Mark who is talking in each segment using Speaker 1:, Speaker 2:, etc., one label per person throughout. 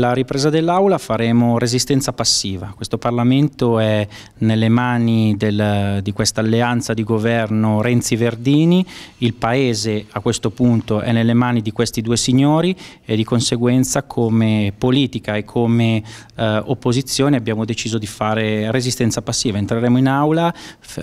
Speaker 1: La ripresa dell'Aula faremo resistenza passiva, questo Parlamento è nelle mani del, di questa alleanza di governo Renzi-Verdini, il Paese a questo punto è nelle mani di questi due signori e di conseguenza come politica e come eh, opposizione abbiamo deciso di fare resistenza passiva, entreremo in Aula,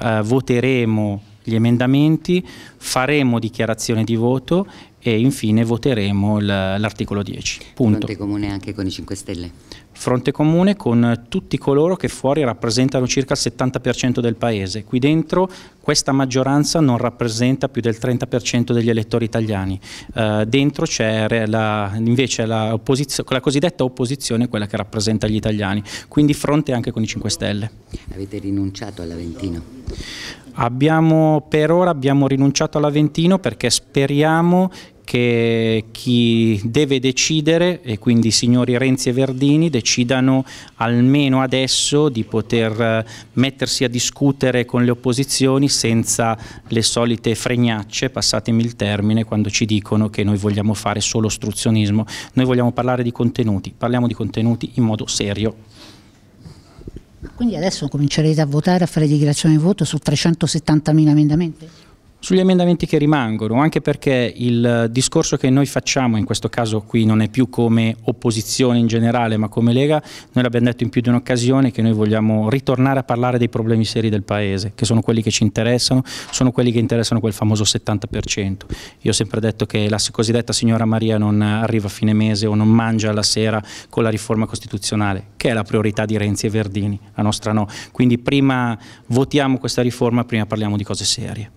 Speaker 1: eh, voteremo gli emendamenti, faremo dichiarazione di voto e infine voteremo l'articolo 10. Punto. Fronte comune anche con i 5 Stelle? Fronte comune con tutti coloro che fuori rappresentano circa il 70% del Paese. Qui dentro questa maggioranza non rappresenta più del 30% degli elettori italiani. Eh, dentro c'è invece la, la cosiddetta opposizione, quella che rappresenta gli italiani. Quindi fronte anche con i 5 Stelle.
Speaker 2: Avete rinunciato
Speaker 1: all'Aventino? Abbiamo, per ora abbiamo rinunciato all'Aventino perché speriamo che chi deve decidere, e quindi i signori Renzi e Verdini, decidano almeno adesso di poter eh, mettersi a discutere con le opposizioni senza le solite fregnacce, passatemi il termine, quando ci dicono che noi vogliamo fare solo ostruzionismo. Noi vogliamo parlare di contenuti, parliamo di contenuti in modo serio.
Speaker 2: Quindi adesso comincerete a votare, a fare dichiarazione di voto su 370.000 emendamenti?
Speaker 1: Sugli emendamenti che rimangono, anche perché il discorso che noi facciamo, in questo caso qui non è più come opposizione in generale, ma come Lega, noi l'abbiamo detto in più di un'occasione che noi vogliamo ritornare a parlare dei problemi seri del Paese, che sono quelli che ci interessano, sono quelli che interessano quel famoso 70%. Io ho sempre detto che la cosiddetta signora Maria non arriva a fine mese o non mangia alla sera con la riforma costituzionale, che è la priorità di Renzi e Verdini, la nostra no. Quindi prima votiamo questa riforma, prima parliamo di cose serie.